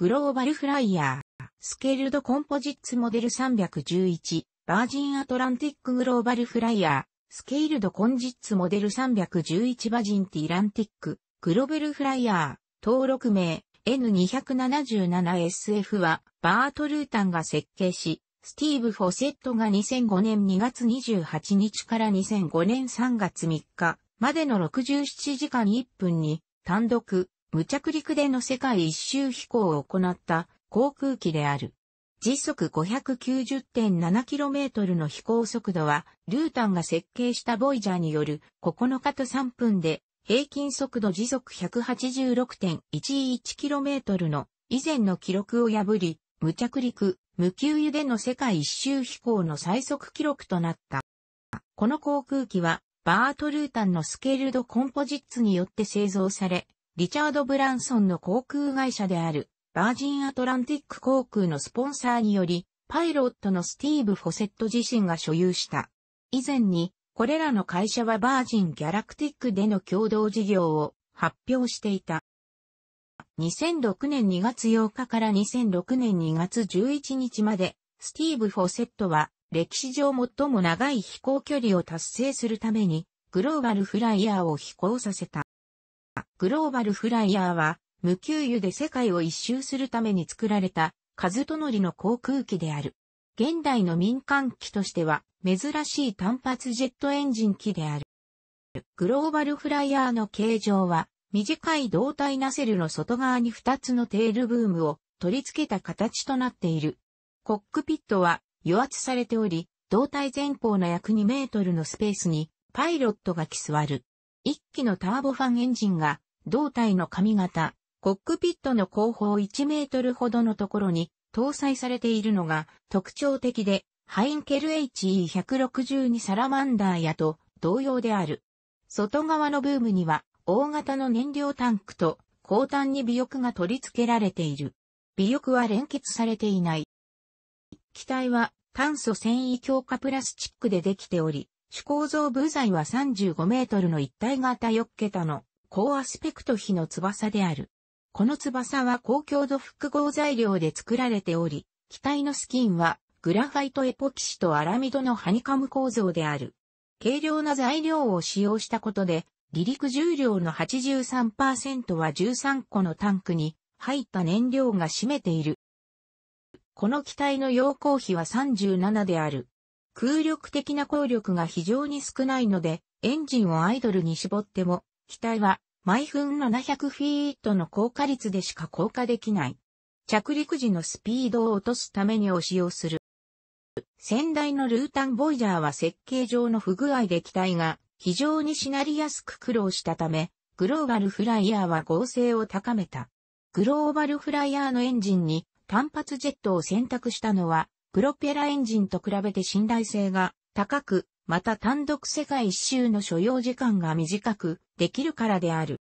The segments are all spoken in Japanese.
グローバルフライヤー、スケールドコンポジッツモデル311、バージンアトランティックグローバルフライヤー、スケールドコンジッツモデル311バジンティランティック、グローバルフライヤー、登録名、N277SF は、バートルータンが設計し、スティーブ・フォセットが2005年2月28日から2005年3月3日までの67時間1分に単独無着陸での世界一周飛行を行った航空機である。時速 590.7km の飛行速度は、ルータンが設計したボイジャーによる9日と3分で、平均速度時速 186.11km の以前の記録を破り、無着陸、無給油での世界一周飛行の最速記録となった。この航空機は、バート・ルータンのスケールドコンポジッツによって製造され、リチャード・ブランソンの航空会社である、バージンアトランティック航空のスポンサーにより、パイロットのスティーブ・フォセット自身が所有した。以前に、これらの会社はバージン・ギャラクティックでの共同事業を発表していた。2006年2月8日から2006年2月11日まで、スティーブ・フォセットは、歴史上最も長い飛行距離を達成するために、グローバルフライヤーを飛行させた。グローバルフライヤーは、無給油で世界を一周するために作られた、カズトノリの航空機である。現代の民間機としては、珍しい単発ジェットエンジン機である。グローバルフライヤーの形状は、短い胴体ナセルの外側に2つのテールブームを取り付けた形となっている。コックピットは油圧されており、胴体前方の約2メートルのスペースにパイロットが着座る。1機のターボファンエンジンが胴体の髪型、コックピットの後方1メートルほどのところに搭載されているのが特徴的で、ハインケル HE162 サラマンダーやと同様である。外側のブームには大型の燃料タンクと後端に尾翼が取り付けられている。尾翼は連結されていない。機体は炭素繊維強化プラスチックでできており、主構造部材は35メートルの一体型4桁の高アスペクト比の翼である。この翼は高強度複合材料で作られており、機体のスキンはグラファイトエポキシとアラミドのハニカム構造である。軽量な材料を使用したことで、離陸重量の83%は13個のタンクに入った燃料が占めている。この機体の溶鉱比は37である。空力的な効力が非常に少ないので、エンジンをアイドルに絞っても機体は毎分700フィートの降下率でしか降下できない。着陸時のスピードを落とすためにを使用する。先代のルータンボイジャーは設計上の不具合で機体が非常にしなりやすく苦労したため、グローバルフライヤーは合成を高めた。グローバルフライヤーのエンジンに単発ジェットを選択したのは、プロペラエンジンと比べて信頼性が高く、また単独世界一周の所要時間が短く、できるからである。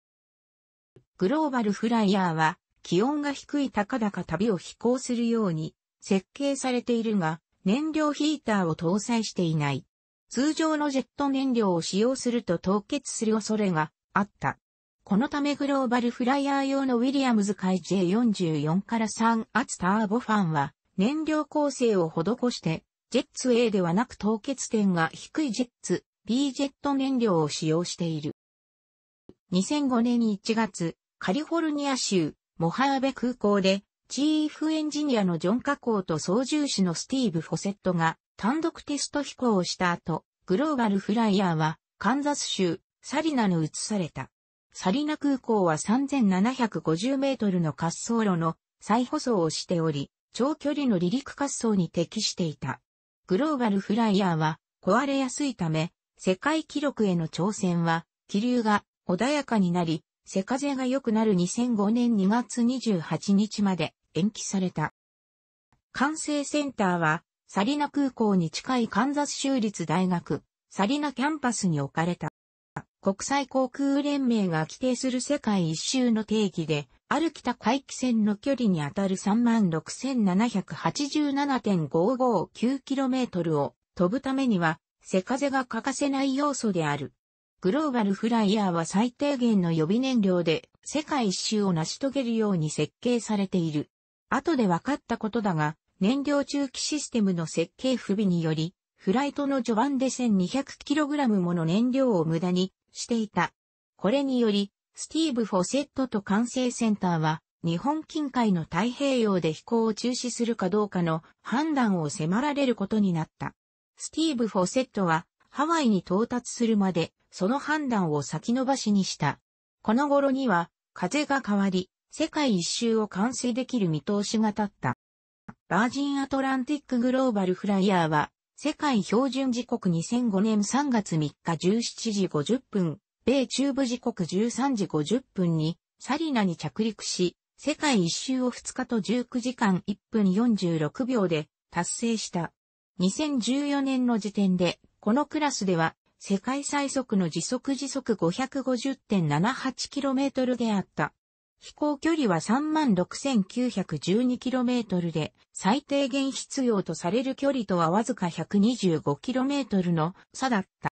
グローバルフライヤーは気温が低い高々旅を飛行するように設計されているが燃料ヒーターを搭載していない。通常のジェット燃料を使用すると凍結する恐れがあった。このためグローバルフライヤー用のウィリアムズ海 J44 から3圧ターボファンは燃料構成を施して、ジェッツ A ではなく凍結点が低いジェッツ B ジェット燃料を使用している。2005年1月、カリフォルニア州、モハーベ空港で、チーフエンジニアのジョン・カコーと操縦士のスティーブ・フォセットが単独テスト飛行をした後、グローバルフライヤーはカンザス州サリナに移された。サリナ空港は3750メートルの滑走路の再舗装をしており、長距離の離陸滑走に適していた。グローバルフライヤーは壊れやすいため、世界記録への挑戦は気流が穏やかになり、背風が良くなる2005年2月28日まで延期された。管制センターは、サリナ空港に近いカンザス州立大学、サリナキャンパスに置かれた。国際航空連盟が規定する世界一周の定義で、ある北海帰線の距離にあたる 36,787.559km を飛ぶためには、背風が欠かせない要素である。グローバルフライヤーは最低限の予備燃料で世界一周を成し遂げるように設計されている。後で分かったことだが、燃料中期システムの設計不備により、フライトの序盤で 1200kg もの燃料を無駄にしていた。これにより、スティーブ・フォセットと管制センターは、日本近海の太平洋で飛行を中止するかどうかの判断を迫られることになった。スティーブ・フォセットは、ハワイに到達するまでその判断を先延ばしにした。この頃には、風が変わり、世界一周を完成できる見通しが立った。バージンアトランティックグローバルフライヤーは、世界標準時刻2005年3月3日17時50分、米中部時刻13時50分に、サリナに着陸し、世界一周を2日と19時間1分46秒で達成した。2014年の時点で、このクラスでは世界最速の時速時速 550.78km であった。飛行距離は 36,912km で、最低限必要とされる距離とはわずか 125km の差だった。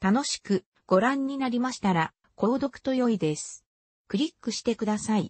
楽しくご覧になりましたら、購読と良いです。クリックしてください。